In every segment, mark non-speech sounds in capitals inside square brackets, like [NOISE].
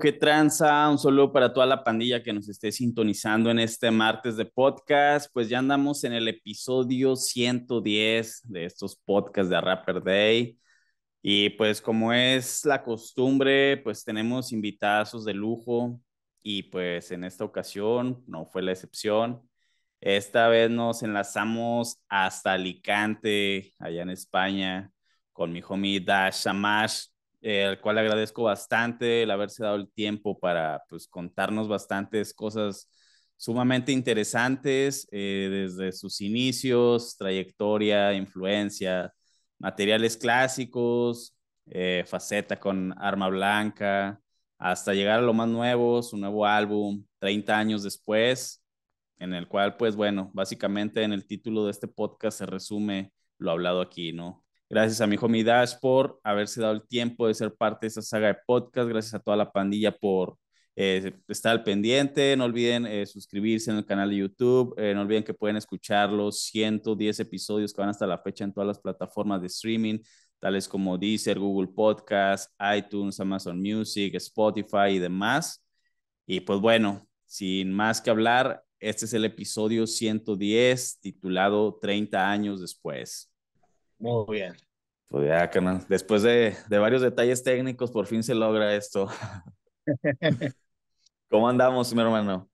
Que tranza. Un saludo para toda la pandilla que nos esté sintonizando en este martes de podcast. Pues ya andamos en el episodio 110 de estos podcasts de Rapper Day. Y pues como es la costumbre, pues tenemos invitados de lujo y pues en esta ocasión no fue la excepción. Esta vez nos enlazamos hasta Alicante, allá en España, con mi homie Dash Amash. Eh, al cual agradezco bastante el haberse dado el tiempo para pues, contarnos bastantes cosas sumamente interesantes eh, desde sus inicios, trayectoria, influencia, materiales clásicos, eh, faceta con arma blanca, hasta llegar a lo más nuevo, su nuevo álbum, 30 años después, en el cual, pues bueno, básicamente en el título de este podcast se resume lo hablado aquí, ¿no? Gracias a mi hijo por haberse dado el tiempo de ser parte de esta saga de podcast. Gracias a toda la pandilla por eh, estar al pendiente. No olviden eh, suscribirse en el canal de YouTube. Eh, no olviden que pueden escuchar los 110 episodios que van hasta la fecha en todas las plataformas de streaming, tales como Deezer, Google Podcast, iTunes, Amazon Music, Spotify y demás. Y pues bueno, sin más que hablar, este es el episodio 110 titulado 30 años después. Muy bien. Pues ya, canal. Después de, de varios detalles técnicos, por fin se logra esto. [LAUGHS] ¿Cómo andamos, mi hermano?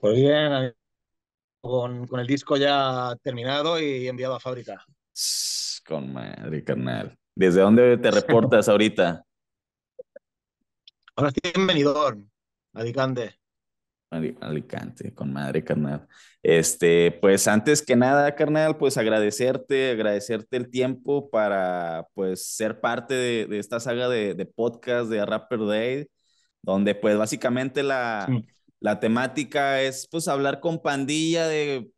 Pues bien, Con, con, el disco ya terminado y enviado a fábrica. Con madre, carnal. ¿Desde dónde te [LAUGHS] reportas ahorita? Ahora estoy en Benidorm, Alicante. Alicante, con madre, carnal. Este, pues antes que nada, carnal, pues agradecerte, agradecerte el tiempo para, pues, ser parte de, esta saga de, podcast de Rapper Day, donde, pues, básicamente la, la temática es, pues, hablar con pandilla de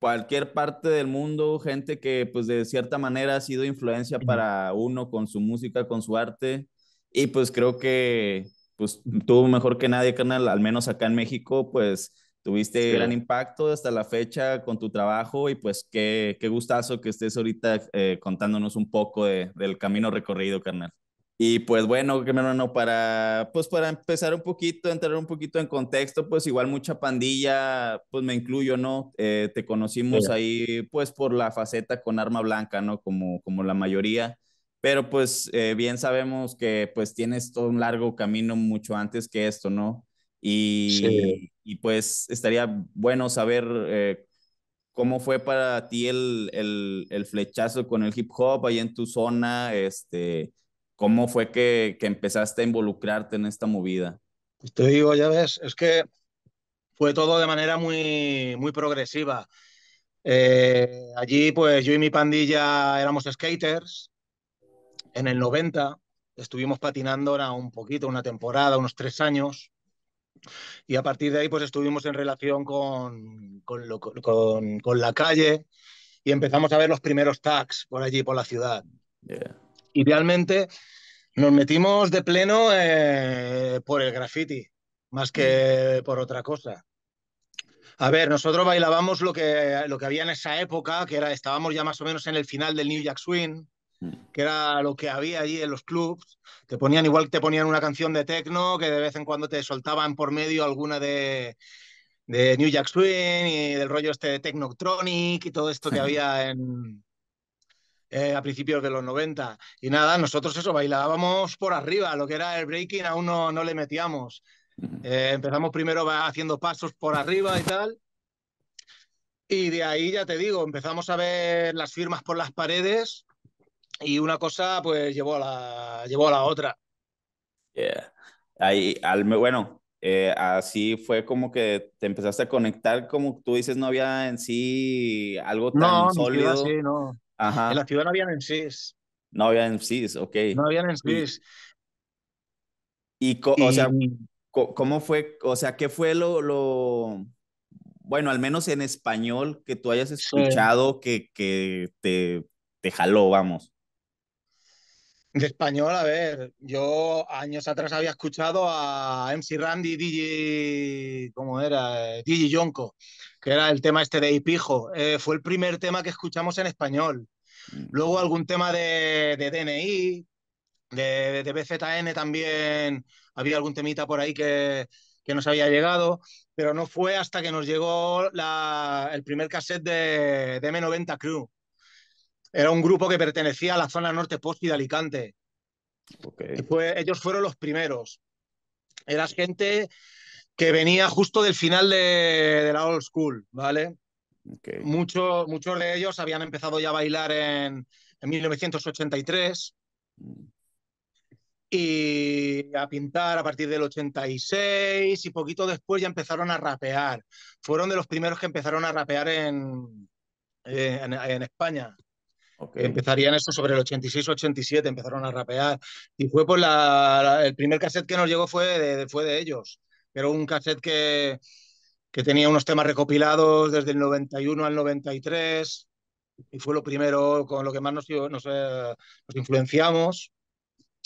cualquier parte del mundo, gente que, pues, de cierta manera ha sido influencia para uno con su música, con su arte, y, pues, creo que pues tú mejor que nadie, carnal, al menos acá en México, pues tuviste gran impacto hasta la fecha con tu trabajo y pues qué, qué gustazo que estés ahorita eh, contándonos un poco de, del camino recorrido, carnal. Y pues bueno, hermano, para, pues para empezar un poquito, entrar un poquito en contexto, pues igual mucha pandilla, pues me incluyo, ¿no? Eh, te conocimos ahí pues por la faceta con arma blanca, ¿no? Como, como la mayoría pero pues eh, bien sabemos que pues tienes todo un largo camino mucho antes que esto, ¿no? Y, y, pues estaría bueno saber eh, cómo fue para ti el, el, el, flechazo con el hip hop ahí en tu zona, este, cómo fue que, que empezaste a involucrarte en esta movida. Pues te digo, ya ves, es que fue todo de manera muy, muy progresiva. Eh, allí, pues yo y mi pandilla éramos skaters, en el 90 estuvimos patinando era un poquito, una temporada, unos tres años. Y a partir de ahí, pues estuvimos en relación con, con, la calle y empezamos a ver los primeros tags por allí, por la ciudad. Y realmente nos metimos de pleno eh, por el graffiti, más que mm. por otra cosa. A ver, nosotros bailábamos lo que, lo que había en esa época, que era, estábamos ya más o menos en el final del New Jack Swing. Mm. que era lo que había allí en los clubs. Te ponían igual que te ponían una canción de techno, que de vez en cuando te soltaban por medio alguna de, de New Jack Swing y del rollo este de Technotronic y todo esto que había [LAUGHS] en, eh, a principios de los 90. Y nada, nosotros eso, bailábamos por arriba, lo que era el breaking aún no, no le metíamos. Eh, empezamos primero haciendo pasos por arriba y tal. Y de ahí, ya te digo, empezamos a ver las firmas por las paredes y una cosa pues llevó a la, llevó a la otra. Ahí, al, bueno, eh, así fue como que te empezaste a conectar, como tú dices, no había en sí algo tan no, sólido. sí, no. En la ciudad no había sí. No había sí, ok. No había en sí. y, o sea, ¿cómo fue? O sea, ¿qué fue lo, lo, bueno, al menos en español, que tú hayas escuchado que, que te, te jaló, vamos? De español, a ver, yo años atrás había escuchado a MC Randy, DJ, ¿cómo era? Eh, DJ Yonko, que era el tema este de Ipijo. Eh, fue el primer tema que escuchamos en español. Mm. Luego algún tema de, DNI, de, BZN también había algún temita por ahí que, nos había llegado, pero no fue hasta que nos llegó la, el primer cassette de, de M90 Crew era un grupo que pertenecía a la zona norte y de Alicante. ellos fueron los primeros. Era gente que venía justo del final de, la old school, ¿vale? muchos de ellos habían empezado ya a bailar en, 1983 mm. y a pintar a partir del 86 y poquito después ya empezaron a rapear. Fueron de los primeros que empezaron a rapear en, en, en España. Empezarían eso sobre el 86-87, empezaron a rapear. Y fue por el primer cassette que nos llegó fue de, fue de ellos. Era un cassette que, que tenía unos temas recopilados desde el 91 al 93 y fue lo primero con lo que más nos, nos, eh, nos influenciamos.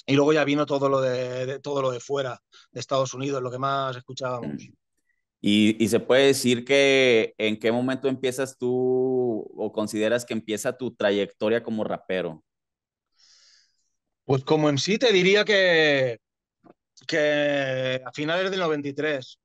Y luego ya vino todo lo de, todo lo de fuera, de Estados Unidos, lo que más escuchábamos. Y, se puede decir que en qué momento empiezas tú o consideras que empieza tu trayectoria como rapero. Pues como en sí te diría que, que a finales del 93.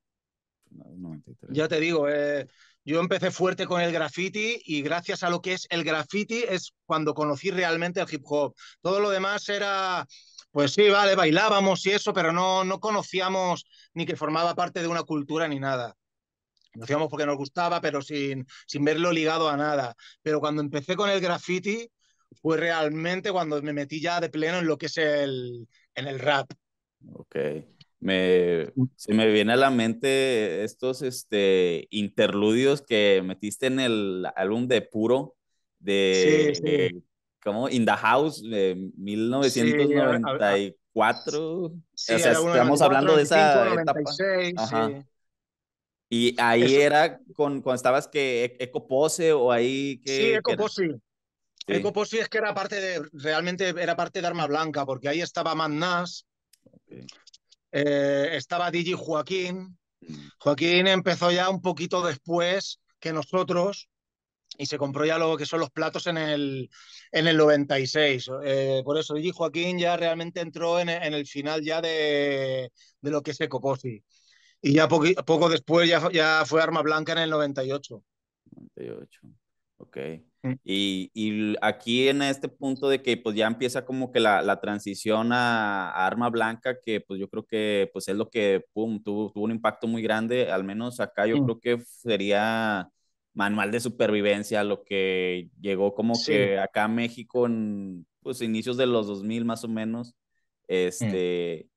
Ya te digo, eh, yo empecé fuerte con el graffiti y gracias a lo que es el graffiti es cuando conocí realmente el hip hop. Todo lo demás era pues sí, vale, bailábamos y eso, pero no, no conocíamos ni que formaba parte de una cultura ni nada. Conocíamos porque nos gustaba, pero sin, sin verlo ligado a nada. Pero cuando empecé con el graffiti, fue realmente cuando me metí ya de pleno en lo que es el, en el rap. Ok. Me, se me viene a la mente estos este, interludios que metiste en el álbum de Puro, de, sí, sí. ¿Cómo? In the House de 1994. Sí, estamos hablando de esa Y ahí era con, cuando estabas que e-, pose o ahí que. Sí, Eco Pose. Sí. es que era parte de, realmente era parte de Arma Blanca, porque ahí estaba Matt eh, estaba Digi Joaquín. Mm. Joaquín empezó ya un poquito después que nosotros, y se compró ya lo que son los platos en el, en el 96. Eh, por eso y Joaquín ya realmente entró en, en el final ya de, de, lo que es Ecocosi. Y ya poco después ya, ya, fue Arma Blanca en el 98. 98, ok. Mm. Y, y, aquí en este punto de que pues ya empieza como que la, la transición a, Arma Blanca, que pues yo creo que pues es lo que pum, tuvo, un impacto muy grande, al menos acá yo mm. creo que sería manual de supervivencia, lo que llegó como que acá a México en pues inicios de los 2000 más o menos. Mm. Este,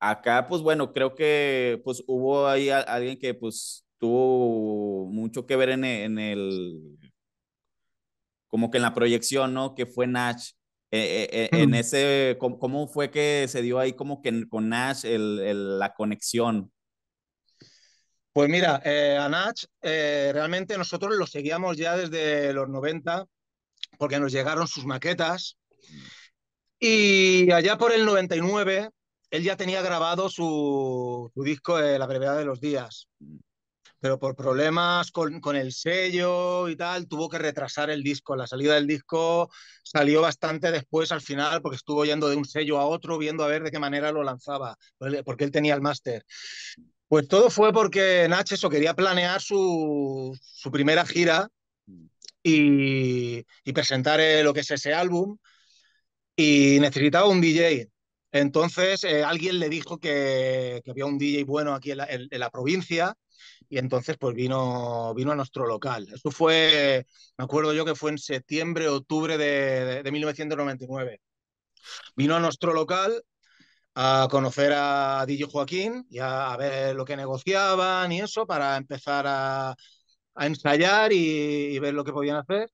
acá pues bueno, creo que pues hubo ahí alguien que pues tuvo mucho que ver en, e, en, el, como que en la proyección, ¿no? Que fue Nash. Eh, eh, eh, en mm. ese, ¿cómo, fue que se dio ahí como que con Nash la conexión? Pues mira, eh, a Nach eh, realmente nosotros lo seguíamos ya desde los 90 porque nos llegaron sus maquetas y allá por el 99 él ya tenía grabado su, disco de eh, La brevedad de los días, pero por problemas con, con, el sello y tal tuvo que retrasar el disco. La salida del disco salió bastante después al final porque estuvo yendo de un sello a otro viendo a ver de qué manera lo lanzaba, porque él tenía el máster. Pues todo fue porque Nacho quería planear su, primera gira y, presentar eh, lo que es ese álbum y necesitaba un DJ. Entonces eh, alguien le dijo que, había un DJ bueno aquí en la, provincia y entonces pues vino, vino a nuestro local. Eso fue, me acuerdo yo que fue en septiembre, octubre de, de, de 1999. Vino a nuestro local a conocer a DJ Joaquín y a, ver lo que negociaban y eso para empezar a, ensayar y, ver lo que podían hacer.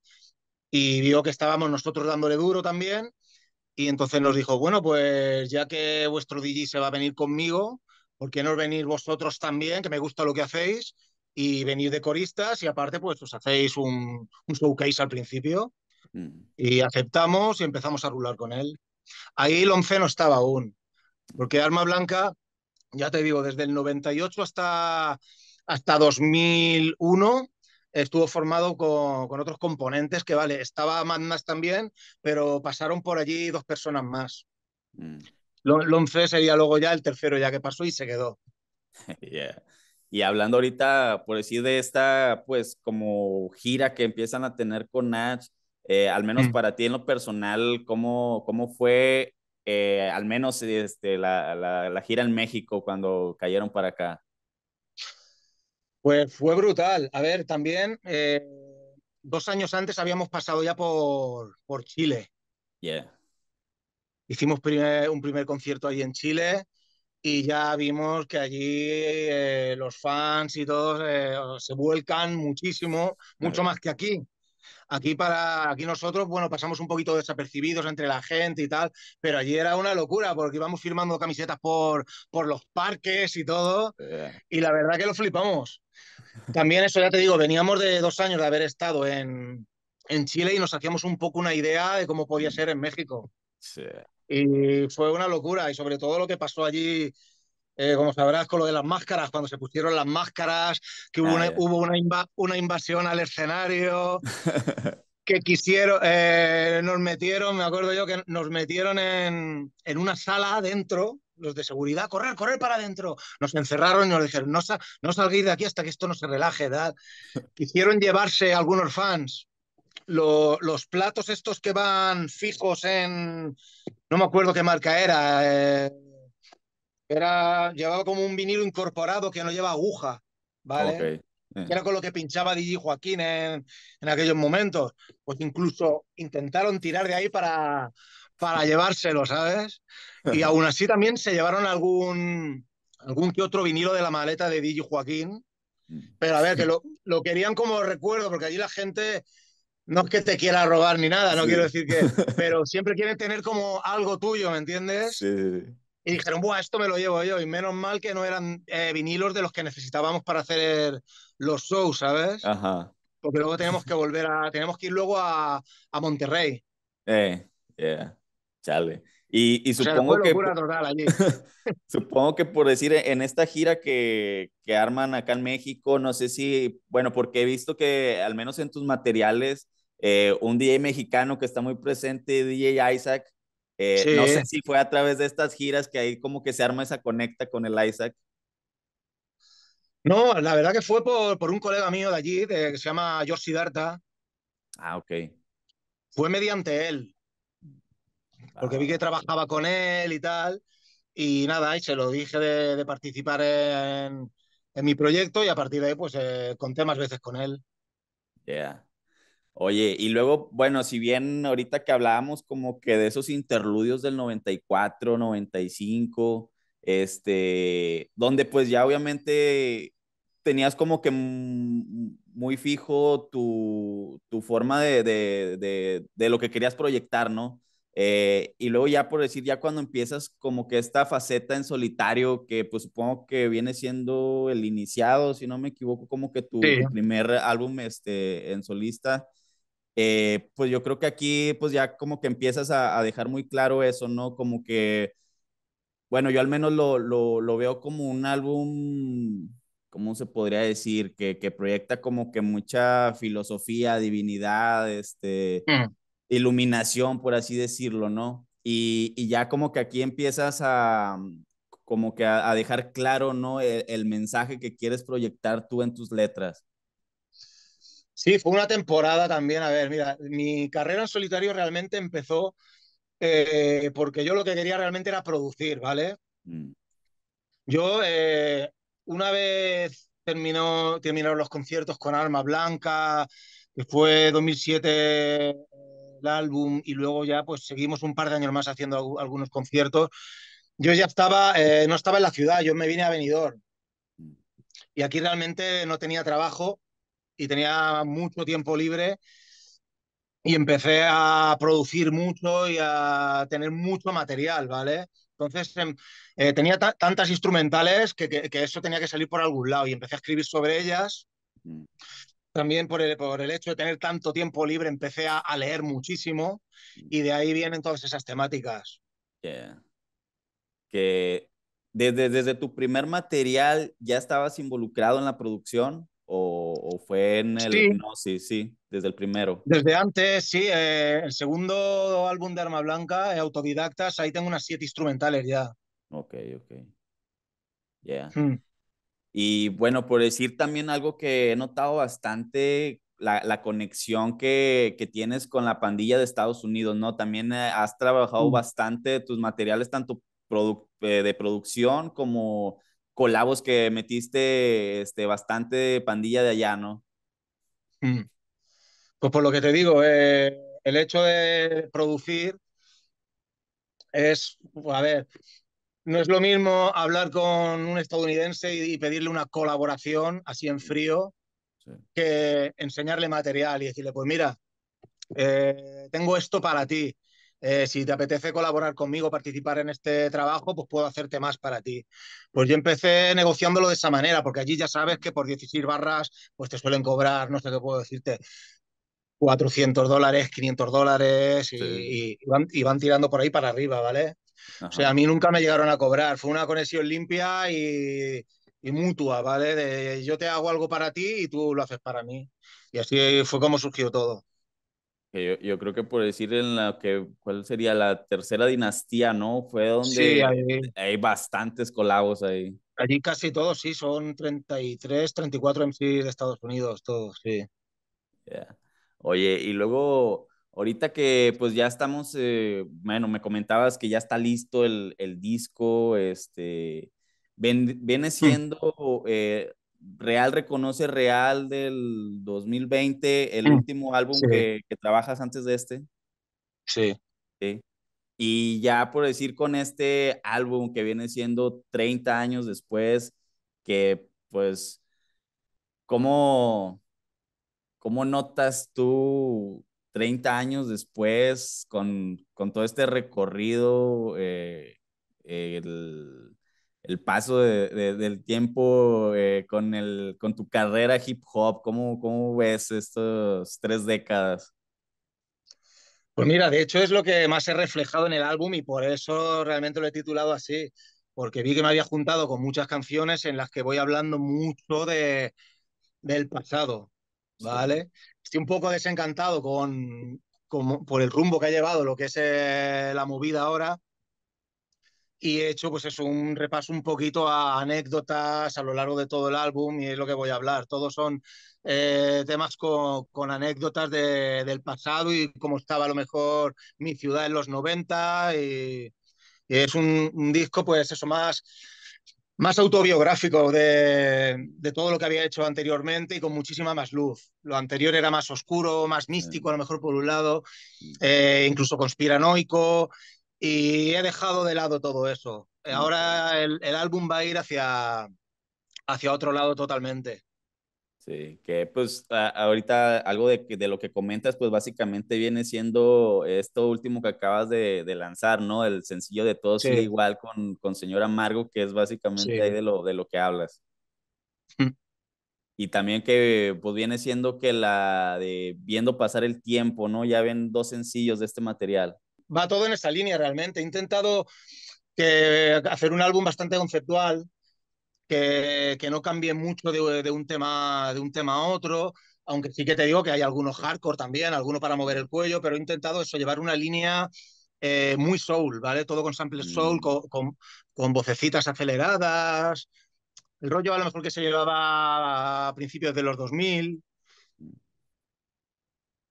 Y vio que estábamos nosotros dándole duro también y entonces nos dijo, bueno, pues ya que vuestro DJ se va a venir conmigo, ¿por qué no venir vosotros también? Que me gusta lo que hacéis y venir de coristas y aparte pues os hacéis un, showcase al principio. Mm. Y aceptamos y empezamos a rular con él. Ahí el 11 no estaba aún, porque Arma Blanca, ya te digo, desde el 98 hasta, hasta 2001 estuvo formado con, con otros componentes que, vale, estaba Madness también, pero pasaron por allí dos personas más. Mm. Lonce sería luego ya el tercero ya que pasó y se quedó. [LAUGHS] Y hablando ahorita, por decir de esta, pues como gira que empiezan a tener con Natch, eh, al menos mm. para ti en lo personal, ¿cómo, cómo fue eh, al menos este, la, gira en México cuando cayeron para acá? Pues fue brutal. A ver, también eh, dos años antes habíamos pasado ya por, por Chile. Hicimos un primer concierto allí en Chile y ya vimos que allí eh, los fans y todos se vuelcan muchísimo, mucho más que aquí. Aquí para aquí nosotros, bueno, pasamos un poquito desapercibidos entre la gente y tal, pero allí era una locura porque íbamos firmando camisetas por, por los parques y todo, y la verdad que lo flipamos. También eso ya te digo, veníamos de dos años de haber estado en, en Chile y nos hacíamos un poco una idea de cómo podía ser en México. Y fue una locura, y sobre todo lo que pasó allí eh, como sabrás, con lo de las máscaras, cuando se pusieron las máscaras, que hubo, ah, una, invasión al escenario, [LAUGHS] que quisieron, eh, nos metieron, me acuerdo yo, que nos metieron en, una sala adentro, los de seguridad, correr, correr para adentro. Nos encerraron y nos dijeron, no, salguéis salgáis de aquí hasta que esto no se relaje. ¿verdad? [LAUGHS] Quisieron llevarse algunos fans los platos estos que van fijos en, no me acuerdo qué marca era. Eh, era, llevaba como un vinilo incorporado que no lleva aguja, ¿vale? Eh. Era con lo que pinchaba DJ Joaquín en, en, aquellos momentos. Pues incluso intentaron tirar de ahí para, para llevárselo, ¿sabes? Y [LAUGHS] aún así también se llevaron algún, algún que otro vinilo de la maleta de DJ Joaquín. Pero a ver, que lo, lo querían como recuerdo, porque allí la gente no es que te quiera robar ni nada, no quiero decir que, [LAUGHS] pero siempre quieren tener como algo tuyo, ¿me entiendes? sí y dijeron, Buah, esto me lo llevo yo. Y menos mal que no eran eh, vinilos de los que necesitábamos para hacer los shows, ¿sabes? Ajá. Porque luego tenemos que volver a, tenemos que ir luego a, a Monterrey. Eh, yeah. Chale. Y, y supongo que. [LAUGHS] supongo que por decir, en esta gira que, que arman acá en México, no sé si, bueno, porque he visto que al menos en tus materiales, eh, un DJ mexicano que está muy presente, DJ Isaac, eh, no sé si fue a través de estas giras que ahí como que se arma esa conecta con el Isaac. No, la verdad que fue por, por un colega mío de allí, que se llama George Darta Ah, ok. Fue mediante él. Porque vi que trabajaba con él y tal. Y nada, y se lo dije de, participar en, mi proyecto y a partir de ahí pues eh, conté más veces con él. Yeah. Oye, y luego, bueno, si bien ahorita que hablábamos como que de esos interludios del 94, 95, este, donde pues ya obviamente tenías como que muy fijo tu, tu forma de, lo que querías proyectar, ¿no? Eh, y luego ya por decir, ya cuando empiezas como que esta faceta en solitario, que pues supongo que viene siendo el iniciado, si no me equivoco, como que tu primer álbum este, en solista, eh, pues yo creo que aquí pues ya como que empiezas a, dejar muy claro eso, ¿no? Como que, bueno, yo al menos lo, veo como un álbum, ¿cómo se podría decir? Que, que proyecta como que mucha filosofía, divinidad, este, iluminación, por así decirlo, ¿no? Y, ya como que aquí empiezas a mm, como que a, dejar claro, ¿no? E, el mensaje que quieres proyectar tú en tus letras. Sí, fue una temporada también. A ver, mira, mi carrera en solitario realmente empezó eh, porque yo lo que quería realmente era producir, ¿vale? Mm. Yo, eh, una vez terminó, terminaron los conciertos con Arma Blanca, que fue 2007 eh, el álbum, y luego ya pues seguimos un par de años más haciendo algunos conciertos. Yo ya estaba, no estaba en la ciudad, yo me vine a Benidorm. Mm. Y aquí realmente no tenía trabajo y tenía mucho tiempo libre y empecé a producir mucho y a tener mucho material, ¿vale? Entonces em, eh, tenía tantas instrumentales que, que, eso tenía que salir por algún lado y empecé a escribir sobre ellas. Mm. También por el, por el hecho de tener tanto tiempo libre empecé a, leer muchísimo mm. y de ahí vienen todas esas temáticas. Que desde, desde tu primer material ya estabas involucrado en la producción o, o fue en el sí. no sí sí desde el primero desde antes sí eh, el segundo álbum de Arma Blanca autodidactas ahí tengo unas siete instrumentales ya Ok, ok. ya hmm. Y bueno, por decir también algo que he notado bastante, la, conexión que, tienes con la pandilla de Estados Unidos, ¿no? También eh, has trabajado hmm. bastante tus materiales, tanto eh, de producción como colabos que metiste este, bastante pandilla de allá, ¿no? Mm. Pues por lo que te digo, eh, el hecho de producir es, a ver, no es lo mismo hablar con un estadounidense y, pedirle una colaboración así en frío que enseñarle material y decirle, pues mira, eh, tengo esto para ti. Eh, si te apetece colaborar conmigo, participar en este trabajo, pues puedo hacerte más para ti. Pues yo empecé negociándolo de esa manera, porque allí ya sabes que por 16 barras, pues te suelen cobrar, no sé qué puedo decirte, 400 dólares, 500 dólares, y, y, van, tirando por ahí para arriba, ¿vale? O sea, a mí nunca me llegaron a cobrar, fue una conexión limpia y, y mutua, ¿vale? De yo te hago algo para ti y tú lo haces para mí. Y así fue como surgió todo. Yo, creo que por decir en la que, ¿cuál sería la tercera dinastía, no? Fue donde hay bastantes colabos ahí. Allí casi todos, sí, son 33, 34 MC de Estados Unidos, todos, sí. Oye, y luego, ahorita que pues ya estamos, eh, bueno, me comentabas que ya está listo el, disco, este, viene hmm. siendo... Eh, Real reconoce Real del 2020, el mm, último álbum que, trabajas antes de este. Sí. Y ya por decir con este álbum que viene siendo 30 años después, que pues, ¿cómo, cómo notas tú 30 años después con, con todo este recorrido, eh, el, el paso de, del tiempo eh, con, con tu carrera hip hop? ¿Cómo, cómo ves estas tres décadas? Pues mira, de hecho es lo que más he reflejado en el álbum y por eso realmente lo he titulado así, porque vi que me había juntado con muchas canciones en las que voy hablando mucho del pasado, ¿vale? Estoy un poco desencantado con, por el rumbo que ha llevado lo que es eh, la movida ahora, y he hecho pues es un repaso un poquito a anécdotas a lo largo de todo el álbum y es lo que voy a hablar. Todos son eh, temas con, anécdotas del pasado y cómo estaba a lo mejor mi ciudad en los 90 y, es un, disco pues eso más, más autobiográfico de, de, todo lo que había hecho anteriormente y con muchísima más luz. Lo anterior era más oscuro, más místico a lo mejor por un lado, mm. eh, incluso conspiranoico. Y he dejado de lado todo eso. Mm. Ahora el, el álbum va a ir hacia, hacia otro lado totalmente. Sí, que pues ahorita algo de, de, lo que comentas, pues básicamente viene siendo esto último que acabas de, de lanzar, ¿no? El sencillo de Todo sigue igual con, con Señor Amargo, que es básicamente ahí de lo, de lo que hablas. Y también que pues viene siendo que la de Viendo pasar el tiempo, ¿no? Ya ven dos sencillos de este material va todo en esa línea realmente. He intentado que, hacer un álbum bastante conceptual, que, que no cambie mucho de, un tema, de un tema a otro, aunque sí que te digo que hay algunos hardcore también, algunos para mover el cuello, pero he intentado eso, llevar una línea eh, muy soul, ¿vale? Todo con samples mm. soul, con, con, vocecitas aceleradas. El rollo a lo mejor que se llevaba a principios de los 2000,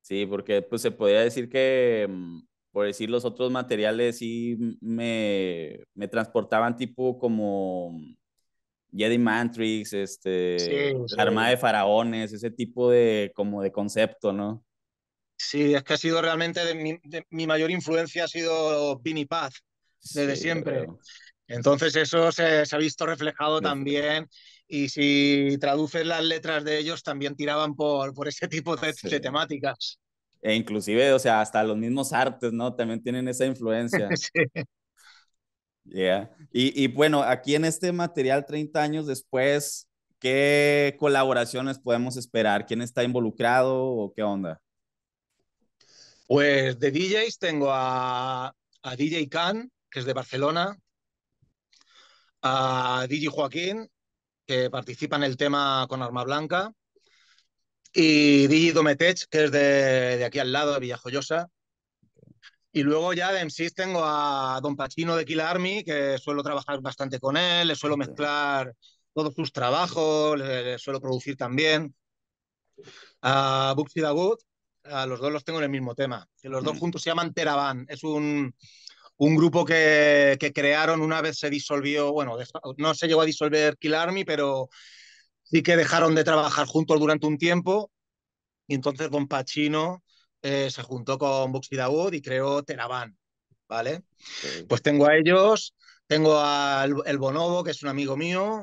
Sí, porque pues, se podría decir que mm, por decir los otros materiales, sí me, me transportaban tipo como Jedi Mantrix, este, Armada de Faraones, ese tipo de, como de concepto, ¿no? Sí, es que ha sido realmente de mi, mi, mayor influencia ha sido Vinny Paz, desde siempre. Entonces eso se, ha visto reflejado también y si traduces las letras de ellos también tiraban por, por ese tipo de, de temáticas. E inclusive, o sea, hasta los mismos artes, ¿no? También tienen esa influencia. [LAUGHS] sí. Y, bueno, aquí en este material, 30 años después, ¿qué colaboraciones podemos esperar? ¿Quién está involucrado o qué onda? Pues de DJs tengo a, a DJ Khan, que es de Barcelona, a DJ Joaquín, que participa en el tema con Arma Blanca, y Digi Dometech, que es de, de, aquí al lado, de Villajoyosa. Y luego ya de MCs tengo a Don Pachino de Kill que suelo trabajar bastante con él, le suelo mezclar todos sus trabajos, le, suelo producir también. A Buxi Dagut, a los dos los tengo en el mismo tema. Que los dos mm. juntos se llaman Teraban, Es un, un grupo que, que, crearon una vez se disolvió, bueno, no se llegó a disolver Kill pero sí que dejaron de trabajar juntos durante un tiempo y entonces Don Pacino eh, se juntó con Buxy Dawood y creó Teravan, ¿vale? Pues tengo a ellos, tengo a el, Bonobo, que es un amigo mío,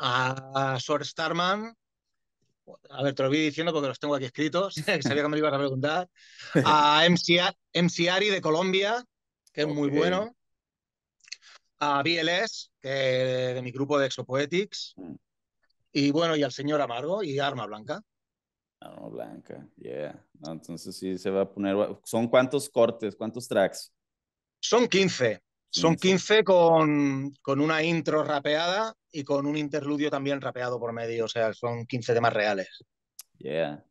a, Sor Starman, a ver, te lo voy diciendo porque los tengo aquí escritos, [LAUGHS] sabía que me lo ibas a preguntar, a MC, Ari de Colombia, que es muy bueno, a BLS, que, de mi grupo de Exopoetics, mm. Y bueno, y al señor Amargo y Arma Blanca. Arma Blanca, yeah. entonces sí se va a poner. ¿Son cuántos cortes? ¿Cuántos tracks? Son 15. Son 15 con, con una intro rapeada y con un interludio también rapeado por medio. O sea, son 15 temas reales. Yeah.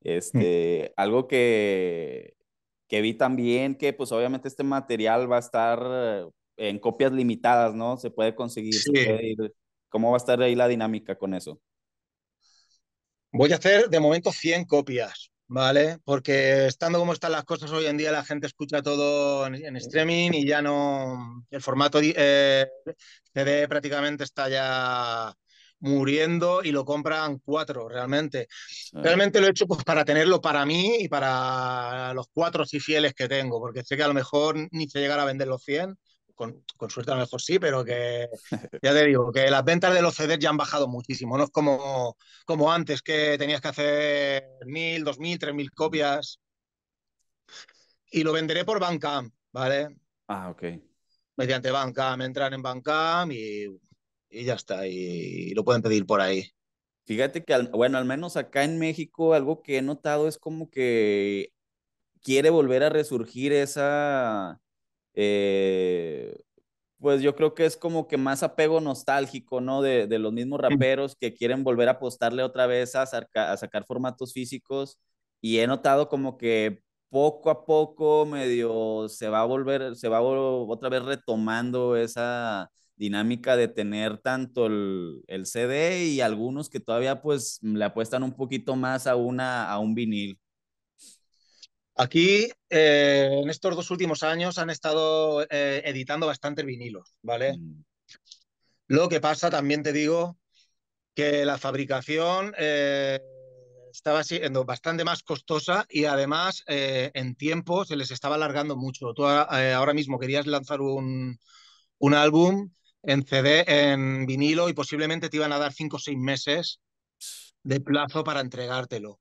Este, [LAUGHS] algo que, que vi también, que pues obviamente este material va a estar eh, en copias limitadas, ¿no? Se puede conseguir, ¿Cómo va a estar ahí la dinámica con eso? Voy a hacer de momento 100 copias, ¿vale? Porque estando como están las cosas hoy en día, la gente escucha todo en, streaming y ya no. El formato eh, CD prácticamente está ya muriendo y lo compran cuatro realmente. Realmente lo he hecho pues para tenerlo para mí y para los cuatro si fieles que tengo, porque sé que a lo mejor ni se llegará a vender los 100 con, suerte a lo mejor sí, pero que [LAUGHS] ya te digo, que las ventas de los CDs ya han bajado muchísimo, no es como, como antes que tenías que hacer mil, dos mil, tres mil copias. Y lo venderé por bancam ¿vale? Ah, ok. Mediante bancam entran en bancam y, ya está, y, lo pueden pedir por ahí. Fíjate que, bueno, al menos acá en México, algo que he notado es como que quiere volver a resurgir esa, eh, pues yo creo que es como que más apego nostálgico, ¿no? De, los mismos raperos que quieren volver a apostarle otra vez a, sacar formatos físicos y he notado como que poco a poco medio se va a volver, se va otra vez retomando esa dinámica de tener tanto el, el CD y algunos que todavía pues le apuestan un poquito más a, una, a un vinil. Aquí, eh, en estos dos últimos años, han estado eh, editando bastante vinilos, ¿vale? Mm. Lo que pasa, también te digo, que la fabricación eh, estaba siendo bastante más costosa y además en tiempo se les estaba alargando mucho. Tú ah, ahora mismo querías lanzar un, un álbum en CD, en vinilo, y posiblemente te iban a dar cinco o seis meses de plazo para entregártelo.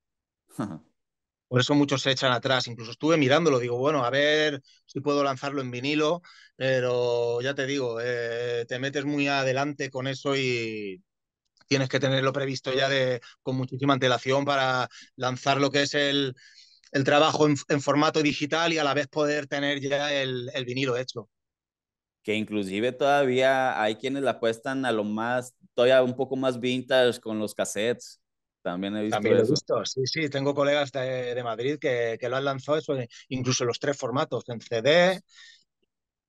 Por eso muchos se echan atrás. Incluso estuve mirándolo, digo, bueno, a ver si puedo lanzarlo en vinilo, pero ya te digo, eh, te metes muy adelante con eso y tienes que tenerlo previsto ya de, con muchísima antelación para lanzar lo que es el, trabajo en, formato digital y a la vez poder tener ya el, el vinilo hecho que inclusive todavía hay quienes la apuestan a lo más, todavía un poco más vintage con los cassettes. También he visto. También sí, sí. Tengo colegas de, de Madrid que, lo han lanzado, eso, incluso los tres formatos, en CD.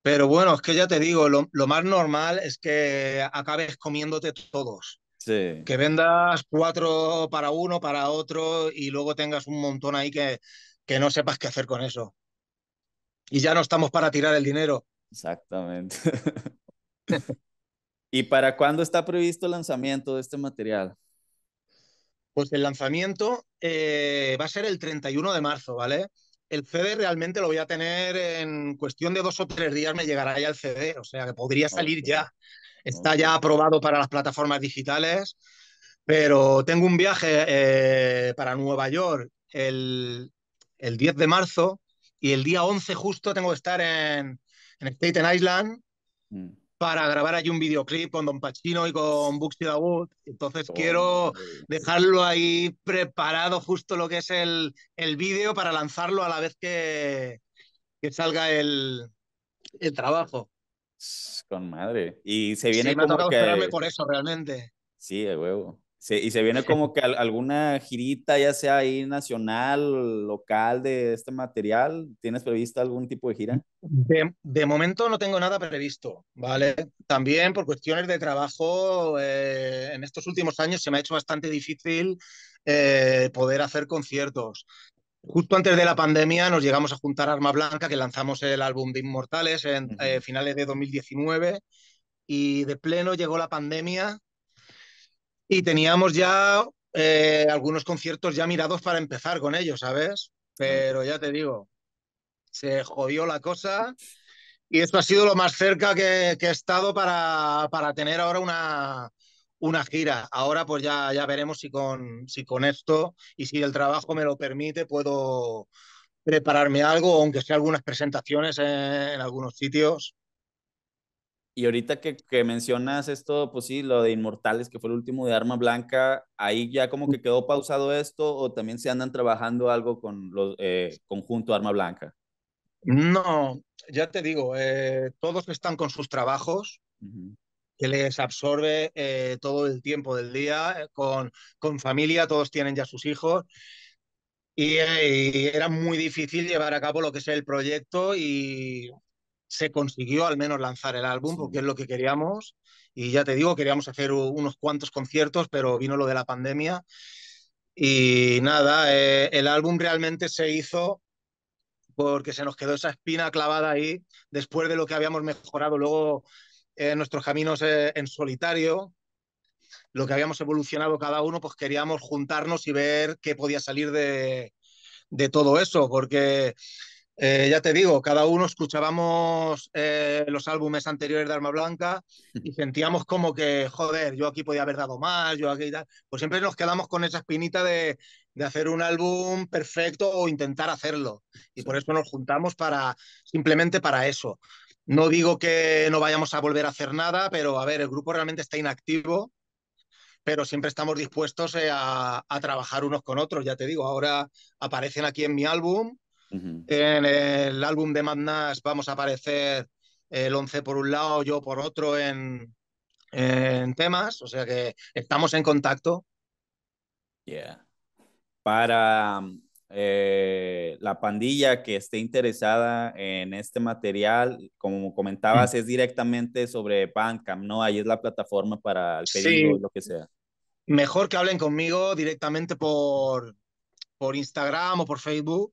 Pero bueno, es que ya te digo, lo, más normal es que acabes comiéndote todos. Que vendas cuatro para uno, para otro, y luego tengas un montón ahí que, que no sepas qué hacer con eso. Y ya no estamos para tirar el dinero. Exactamente. [LAUGHS] ¿Y para cuándo está previsto el lanzamiento de este material? Pues el lanzamiento eh, va a ser el 31 de marzo, ¿vale? El CD realmente lo voy a tener en cuestión de dos o tres días, me llegará ya el CD, o sea que podría salir ya. Está ya aprobado para las plataformas digitales, pero tengo un viaje eh, para Nueva York el, 10 de marzo y el día 11 justo tengo que estar en, en Staten Island. Mm para grabar allí un videoclip con Don Pacino y con Buxy Dawood. Entonces quiero dejarlo ahí preparado justo lo que es el, el vídeo para lanzarlo a la vez que, salga el, trabajo. Con madre. Y se viene me ha tocado que... por eso realmente. Sí, de huevo. Sí, y se viene [LAUGHS] como que alguna girita, ya sea ahí nacional, local, de este material. ¿Tienes prevista algún tipo de gira? De, momento no tengo nada previsto, ¿vale? También por cuestiones de trabajo, eh, en estos últimos años se me ha hecho bastante difícil eh, poder hacer conciertos. Justo antes de la pandemia nos llegamos a juntar Arma Blanca, que lanzamos el álbum de Inmortales en eh, finales de 2019, y de pleno llegó la pandemia y teníamos ya eh, algunos conciertos ya mirados para empezar con ellos, ¿sabes? Pero ya te digo, se jodió la cosa y esto ha sido lo más cerca que, he estado para, para tener ahora una, una gira. Ahora pues ya, ya veremos si con, si con esto y si el trabajo me lo permite puedo prepararme algo, aunque sea algunas presentaciones en algunos sitios. Y ahorita que, mencionas esto, pues sí, lo de Inmortales, que fue el último de Arma Blanca, ahí ya como que quedó pausado esto o también se andan trabajando algo con los eh, conjunto Arma Blanca. No, ya te digo, eh, todos están con sus trabajos. que les absorbe eh, todo el tiempo del día, con, con familia, todos tienen ya sus hijos, y, y era muy difícil llevar a cabo lo que es el proyecto y se consiguió al menos lanzar el álbum, porque es lo que queríamos. Y ya te digo, queríamos hacer unos cuantos conciertos, pero vino lo de la pandemia. Y nada, eh, el álbum realmente se hizo porque se nos quedó esa espina clavada ahí después de lo que habíamos mejorado luego en nuestros caminos eh, en solitario, lo que habíamos evolucionado cada uno, pues queríamos juntarnos y ver qué podía salir de, de todo eso, porque eh, ya te digo, cada uno escuchábamos eh, los álbumes anteriores de Arma Blanca y sentíamos como que, joder, yo aquí podía haber dado más, yo aquí y tal. Pues siempre nos quedamos con esa espinita de, hacer un álbum perfecto o intentar hacerlo. Y por eso nos juntamos para, simplemente para eso. No digo que no vayamos a volver a hacer nada, pero a ver, el grupo realmente está inactivo, pero siempre estamos dispuestos eh, a trabajar unos con otros. Ya te digo, ahora aparecen aquí en mi álbum en el álbum de Madness vamos a aparecer el 11 por un lado, yo por otro en, temas, o sea que estamos en contacto. Para eh, la pandilla que esté interesada en este material, como comentabas, es directamente sobre Bandcamp, ¿no? Ahí es la plataforma para el pedido, lo que sea. Mejor que hablen conmigo directamente por, por Instagram o por Facebook,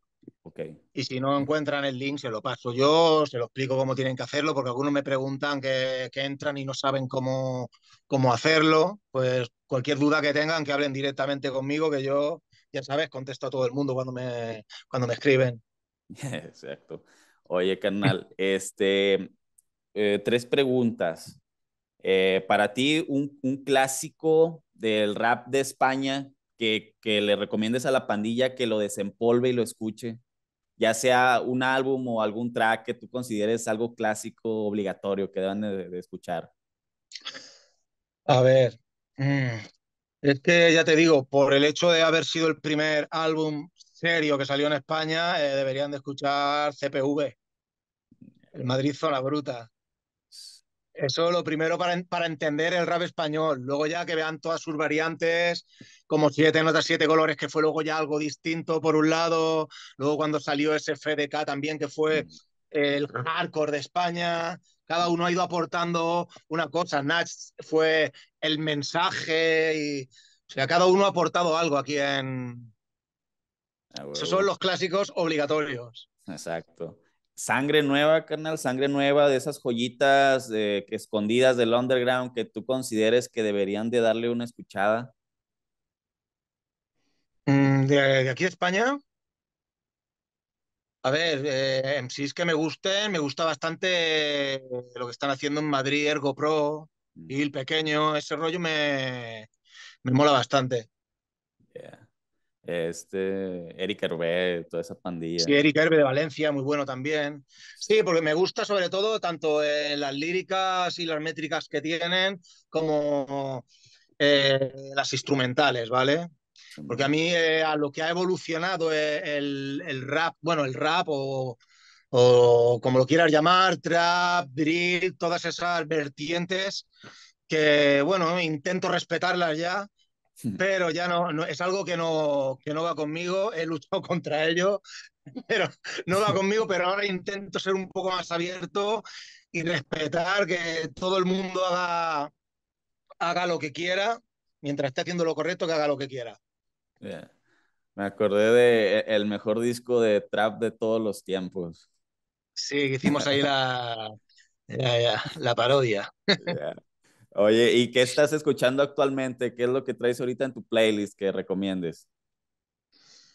y si no encuentran el link, se lo paso yo, se lo explico cómo tienen que hacerlo, porque algunos me preguntan que, que entran y no saben cómo, cómo hacerlo. Pues cualquier duda que tengan, que hablen directamente conmigo, que yo, ya sabes, contesto a todo el mundo cuando me, cuando me escriben. [LAUGHS] Exacto. Oye, carnal, este, eh, tres preguntas. Eh, para ti, un, un, clásico del rap de España, que, le recomiendes a la pandilla que lo desempolve y lo escuche, ya sea un álbum o algún track que tú consideres algo clásico obligatorio que deben de, escuchar. A ver, mm, es que ya te digo, por el hecho de haber sido el primer álbum serio que salió en España, eh, deberían de escuchar CPV, el Madrid Zona Bruta. Eso lo primero para, entender el rap español. Luego ya que vean todas sus variantes, como siete notas, siete colores, que fue luego ya algo distinto por un lado. Luego cuando salió ese FDK también, que fue mm. el ah. hardcore de España. Cada uno ha ido aportando una cosa. Natch fue el mensaje y... O sea, cada uno ha aportado algo aquí en... Ah, Esos son los clásicos obligatorios. Exacto sangre nueva, carnal, sangre nueva de esas joyitas eh, escondidas del underground que tú consideres que deberían de darle una escuchada? Mm, ¿De, aquí a España? A ver, eh, es que me guste, me gusta bastante lo que están haciendo en Madrid, Ergo Pro, y mm. el Pequeño, ese rollo me mola bastante este, Eric Hervé, toda esa pandilla. Sí, Eric Hervé de Valencia, muy bueno también. Sí, porque me gusta sobre todo tanto eh, las líricas y las métricas que tienen, como eh, las instrumentales, ¿vale? Porque a mí eh, a lo que ha evolucionado el, el rap, bueno, el rap o, o, como lo quieras llamar, trap, drill, todas esas vertientes que, bueno, intento respetarlas ya [LAUGHS] pero ya no, es algo que no, que no va conmigo, he luchado [LAUGHS] contra ello, pero no va conmigo, pero ahora intento ser un poco más abierto y respetar que todo el mundo haga, haga lo que quiera, mientras esté haciendo lo correcto, que haga lo que quiera. Me acordé de el mejor disco de trap de todos los tiempos. Sí, hicimos ahí la, [LAUGHS] la, parodia. Oye, ¿y qué estás escuchando actualmente? ¿Qué es lo que traes ahorita en tu playlist que recomiendes?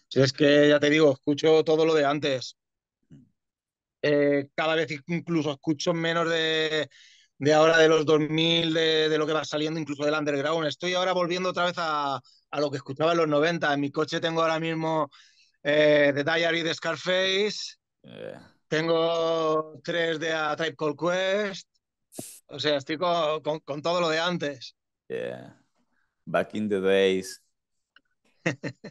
Si es que ya te digo, escucho todo lo de antes. Mm. Eh, cada vez incluso escucho menos de, de ahora de los 2000, de, de, lo que va saliendo, incluso del underground. Estoy ahora volviendo otra vez a, a lo que escuchaba en los 90. En mi coche tengo ahora mismo eh, The Diary de Scarface. Eh. Tengo tres de A Tribe Called Quest. O sea, estoy con, todo lo de antes. Yeah. Back in the days. [LAUGHS]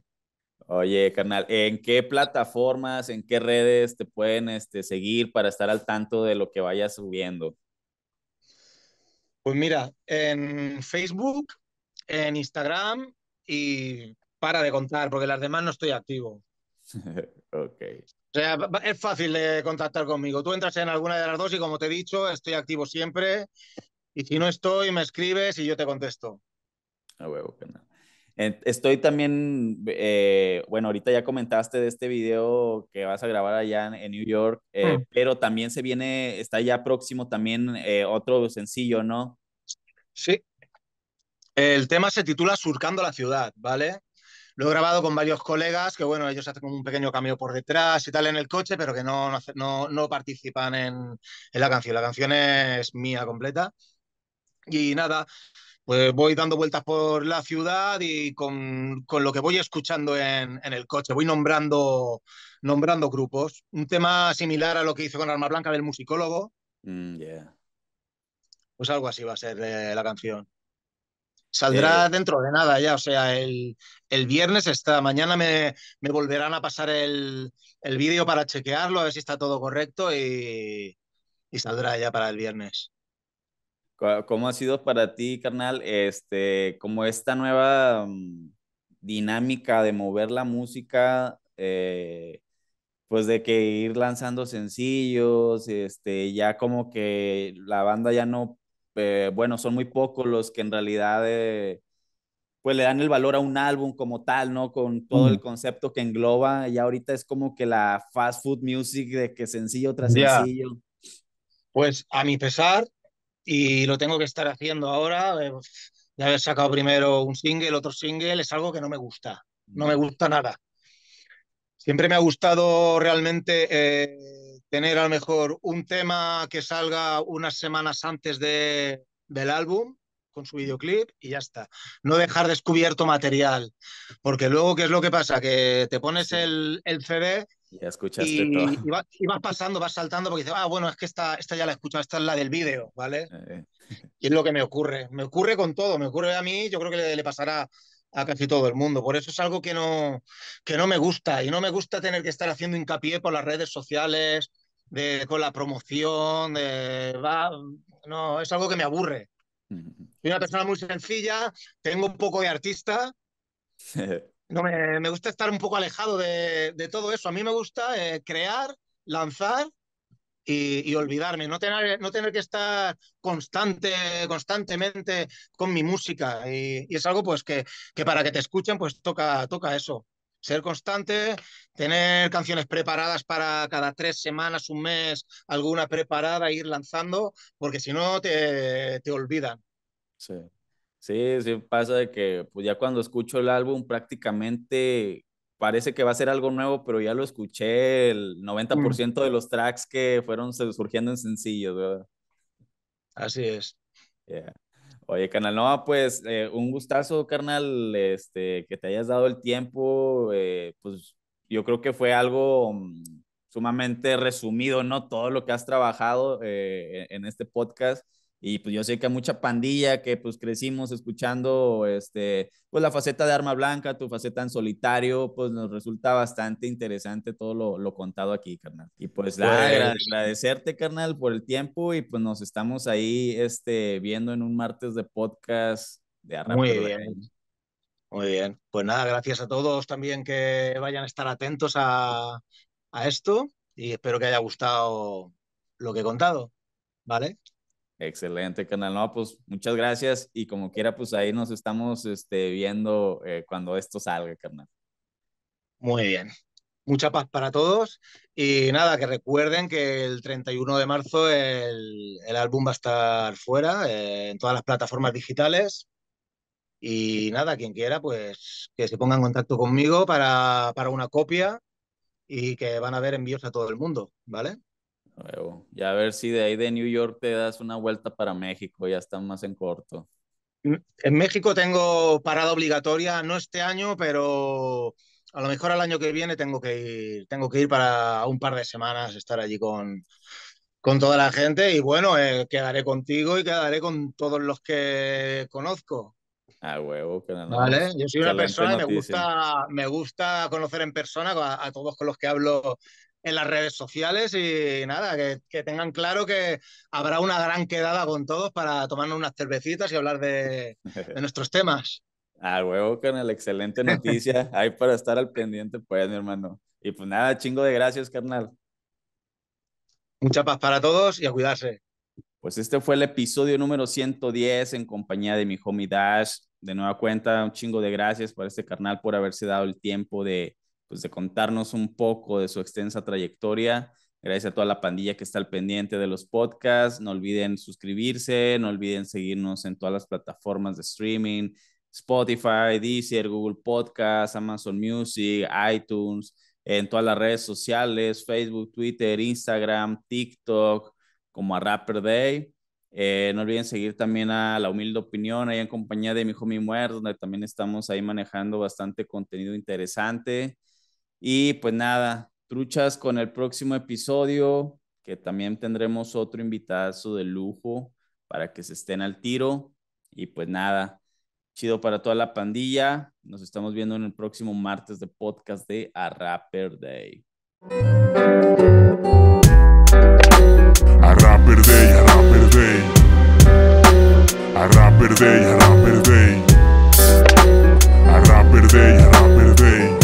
Oye, carnal, ¿en qué plataformas, en qué redes te pueden este, seguir para estar al tanto de lo que vayas subiendo? Pues mira, en Facebook, en Instagram y para de contar, porque las demás no estoy activo. [LAUGHS] O sea, es fácil de contactar conmigo. Tú entras en alguna de las dos y como te he dicho, estoy activo siempre. Y si no estoy, me escribes y yo te contesto. Estoy también, eh, bueno, ahorita ya comentaste de este video que vas a grabar allá en, New York, eh, pero también se viene, está ya próximo también eh, otro sencillo, ¿no? Sí. El tema se titula Surcando la Ciudad, ¿vale? Lo he grabado con varios colegas que, bueno, ellos hacen como un pequeño cambio por detrás y tal en el coche, pero que no, no, no participan en, en la canción. La canción es mía completa. Y nada, pues voy dando vueltas por la ciudad y con, con lo que voy escuchando en, en, el coche, voy nombrando, nombrando grupos. Un tema similar a lo que hice con Arma Blanca del musicólogo. Mm, pues algo así va a ser eh, la canción. Saldrá eh, dentro de nada ya, o sea, el, viernes esta Mañana me, volverán a pasar el, el vídeo para chequearlo, a ver si está todo correcto y, saldrá ya para el viernes. ¿Cómo ha sido para ti, carnal, este, como esta nueva mm, dinámica de mover la música, eh, pues de que ir lanzando sencillos, este, ya como que la banda ya no eh, bueno, son muy pocos los que en realidad eh, pues le dan el valor a un álbum como tal, ¿no? Con todo el concepto que engloba. Y ahorita es como que la fast food music de que sencillo tras sencillo. Pues a mi pesar, y lo tengo que estar haciendo ahora, eh, de haber sacado primero un single, otro single, es algo que no me gusta. No me gusta nada. Siempre me ha gustado realmente tener a lo mejor un tema que salga unas semanas antes de, del álbum con su videoclip y ya está. No dejar descubierto material, porque luego, ¿qué es lo que pasa? Que te pones el, el CD y, vas pasando, vas saltando porque dices, ah, bueno, es que esta, ya la he escuchado, esta es la del vídeo, ¿vale? Eh. Y es lo que me ocurre. Me ocurre con todo, me ocurre a mí, yo creo que le, le pasará a casi todo el mundo. Por eso es algo que no, que no me gusta. Y no me gusta tener que estar haciendo hincapié por las redes sociales con la promoción, de, no, es algo que me aburre. Soy una persona muy sencilla, tengo un poco de artista. [LAUGHS] No, me, gusta estar un poco alejado de, todo eso. A mí me gusta eh, crear, lanzar y, olvidarme, no tener, no tener que estar constante, constantemente con mi música. Y, es algo pues que, que, para que te escuchen, pues toca, toca eso ser constante, tener canciones preparadas para cada tres semanas, un mes, alguna preparada, ir lanzando, porque si no te, te olvidan. Sí. Sí, sí pasa de que pues ya cuando escucho el álbum prácticamente parece que va a ser algo nuevo, pero ya lo escuché el 90% de los tracks que fueron surgiendo en sencillos, Así es. Yeah. Oye, canal, no, pues eh, un gustazo, carnal, este, que te hayas dado el tiempo. Eh, pues yo creo que fue algo mm, sumamente resumido, ¿no? Todo lo que has trabajado eh, e, en este podcast. Y pues yo sé que a mucha pandilla que pues crecimos escuchando, este, pues la faceta de Arma Blanca, tu faceta en solitario, pues nos resulta bastante interesante todo lo, lo contado aquí, carnal. Y pues, pues agradecerte, carnal, por el tiempo y pues nos estamos ahí, este, viendo en un martes de podcast de Arma Muy bien. Muy bien. Pues nada, gracias a todos también que vayan a estar atentos a, a esto y espero que haya gustado lo que he contado. ¿Vale? Excelente, canal. No, pues muchas gracias y como quiera, pues ahí nos estamos este, viendo eh, cuando esto salga, carnal. Muy bien. Mucha paz para todos y nada, que recuerden que el 31 de marzo el, el álbum va a estar fuera eh, en todas las plataformas digitales y nada, quien quiera, pues que se ponga en contacto conmigo para, para una copia y que van a haber envíos a todo el mundo, ¿vale? ya a ver si de ahí de New York te das una vuelta para México, ya están más en corto. Mm, en México tengo parada obligatoria, no este año, pero a lo mejor al año que viene tengo que ir, tengo que ir para un par de semanas, estar allí con, toda la gente y bueno, eh, quedaré contigo y quedaré con todos los que conozco. Ah, huevo, que no, Vale, yo soy una persona, me gusta, me gusta conocer en persona a, todos con los que hablo en las redes sociales y nada, que, tengan claro que habrá una gran quedada con todos para tomarnos unas cervecitas y hablar de, [LAUGHS] nuestros temas. Ah, huevo con el excelente noticia, [LAUGHS] ahí para estar al pendiente, pues, mi hermano. Y pues nada, chingo de gracias, carnal. Mucha paz para todos y a cuidarse. Pues este fue el episodio número 110 en compañía de mi homie Dash. De nueva cuenta, un chingo de gracias por este carnal por haberse dado el tiempo de, pues de contarnos un poco de su extensa trayectoria. Gracias a toda la pandilla que está al pendiente de los podcasts. No olviden suscribirse, no olviden seguirnos en todas las plataformas de streaming, Spotify, Deezer, Google Podcasts, Amazon Music, iTunes, en todas las redes sociales, Facebook, Twitter, Instagram, TikTok, como a Rapper Day. Eh, no olviden seguir también a La Humilde Opinión, ahí en compañía de mi homie Muerto, donde también estamos ahí manejando bastante contenido interesante. Y pues nada, truchas con el próximo episodio, que también tendremos otro invitazo de lujo para que se estén al tiro. Y pues nada, chido para toda la pandilla. Nos estamos viendo en el próximo martes de podcast de A Rapper Day. A Rapper Day, a Rapper Day. A Rapper Day, a Rapper Day. Rapper Day, a Rapper Day.